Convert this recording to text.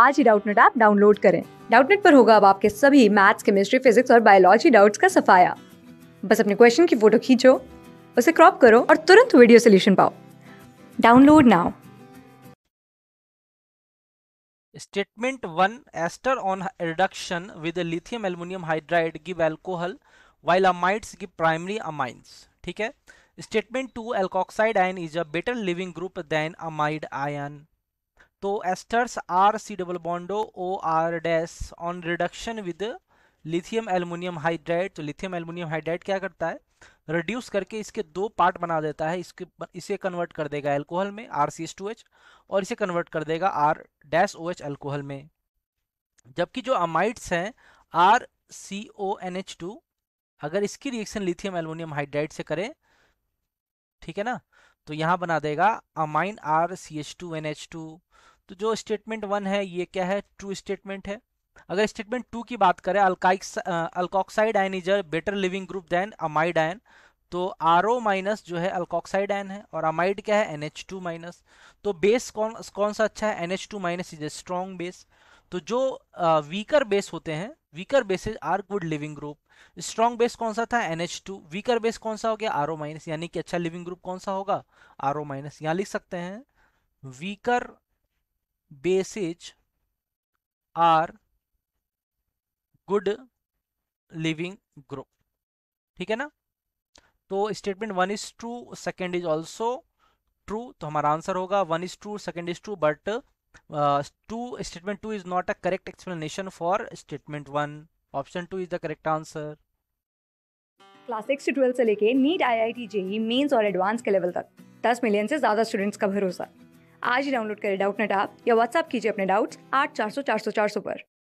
आज ही Doubtnut app download करें डाउटनेट पर होगा अब आपके सभी मैथ्स केमिस्ट्री फिजिक्स और बायोलॉजी डाउट्स का सफाया बस अपने क्वेश्चन की फोटो खींचो उसे क्रॉप करो और तुरंत वीडियो सोल्यूशन पाओ download now statement one ester on reduction with lithium aluminium hydride give alcohol while amides give primary amines ठीक है statement two alkoxide ion is a better leaving group than amide ion तो esters R C double bond O O R dash on reduction with lithium aluminium hydride तो lithium aluminium hydride क्या करता है reduce करके इसके दो पार्ट बना देता है इसके इसे कन्वर्ट कर देगा एल्कोहल में R C S two H और इसे कन्वर्ट कर देगा R dash O H alcohol में जबकि जो अमाइड्स हैं R C O N H two अगर इसकी रिएक्शन लिथियम एल्युमिनियम हाइड्राइड से करें ठीक है ना तो यहाँ बना देगा amine R C H two N H two तो जो स्टेटमेंट वन है ये क्या है ट्रू स्टेटमेंट है अगर स्टेटमेंट टू की बात करें अल्काइक्स alkoxide ion is a better leaving group than amide ion तो आर ओ माइनस जो है अल्कोक्साइड आयन है और अमाइड क्या है एन एच टू माइनस तो बेस कौन कौन सा अच्छा है N H two minus is a strong base तो जो वीकर बेस होते हैं weaker bases are good leaving group strong base कौन सा था N H two weaker base कौन सा हो गया आर ओ माइनस यानी कि अच्छा लिविंग ग्रुप कौन सा होगा आर ओ माइनस यहां लिख सकते हैं weaker bases are good leaving group ठीक है ना तो statement one is true second is also true तो हमारा आंसर होगा one is true second is true but two statement two is not a correct explanation for statement one option two is the correct answer class six से twelfth से लेके NEET I I T JEE mains और advance के level तक दस million से ज़्यादा students का भरोसा आज ही डाउनलोड करें डाउट नेट आप या व्हाट्सअप कीजिए अपने डाउट्स आठ चार सौ चार सौ चार सौ पर